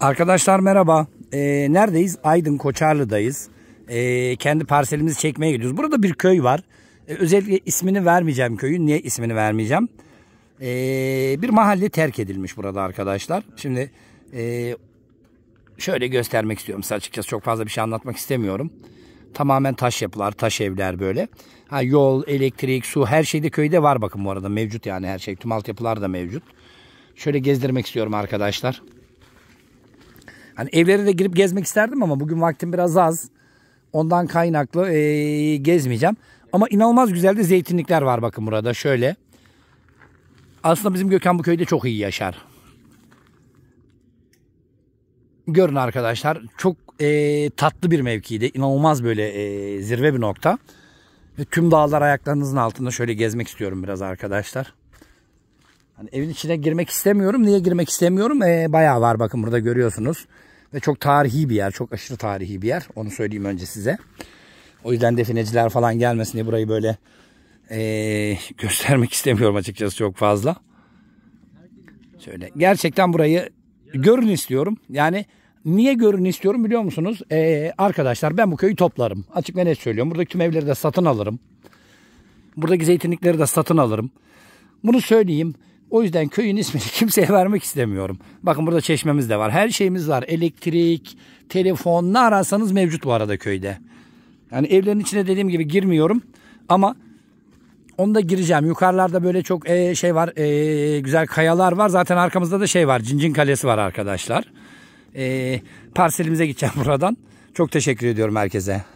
Arkadaşlar merhaba. ee, neredeyiz? Aydın Koçarlı'dayız. ee, kendi parselimizi çekmeye gidiyoruz. Burada bir köy var. ee, özellikle ismini vermeyeceğim köyün. Niye ismini vermeyeceğim? ee, bir mahalle terk edilmiş burada arkadaşlar. Şimdi e, şöyle göstermek istiyorum size açıkçası. Çok fazla bir şey anlatmak istemiyorum. Tamamen taş yapılar, taş evler böyle. Ha, yol, elektrik, su her şey de köyde var bakın bu arada. Mevcut yani her şey. Tüm altyapılar da mevcut. Şöyle gezdirmek istiyorum arkadaşlar. Hani evlere de girip gezmek isterdim ama bugün vaktim biraz az. Ondan kaynaklı ee, gezmeyeceğim. Ama inanılmaz güzel de zeytinlikler var bakın burada şöyle. Aslında bizim Gökhan bu köyde çok iyi yaşar. Görün arkadaşlar çok e, tatlı bir mevkiydi. inanılmaz böyle e, zirve bir nokta. Ve tüm dağlar ayaklarınızın altında şöyle gezmek istiyorum biraz arkadaşlar. Hani evin içine girmek istemiyorum. Niye girmek istemiyorum? E, bayağı var bakın burada görüyorsunuz. Ve çok tarihi bir yer. Çok aşırı tarihi bir yer. Onu söyleyeyim önce size. O yüzden defineciler falan gelmesin diye burayı böyle ee, göstermek istemiyorum açıkçası çok fazla. Şöyle gerçekten burayı görün istiyorum. Yani niye görün istiyorum biliyor musunuz? Ee, arkadaşlar ben bu köyü toplarım. Açık ve net söylüyorum. Buradaki tüm evleri de satın alırım. Buradaki zeytinlikleri de satın alırım. Bunu söyleyeyim. O yüzden köyün ismini kimseye vermek istemiyorum. Bakın burada çeşmemiz de var. Her şeyimiz var. Elektrik, telefon ne ararsanız mevcut bu arada köyde. Yani evlerin içine dediğim gibi girmiyorum. Ama onda gireceğim. Yukarılarda böyle çok e, şey var. E, güzel kayalar var. Zaten arkamızda da şey var. Cincin Kalesi var arkadaşlar. E, parselimize gideceğim buradan. Çok teşekkür ediyorum herkese.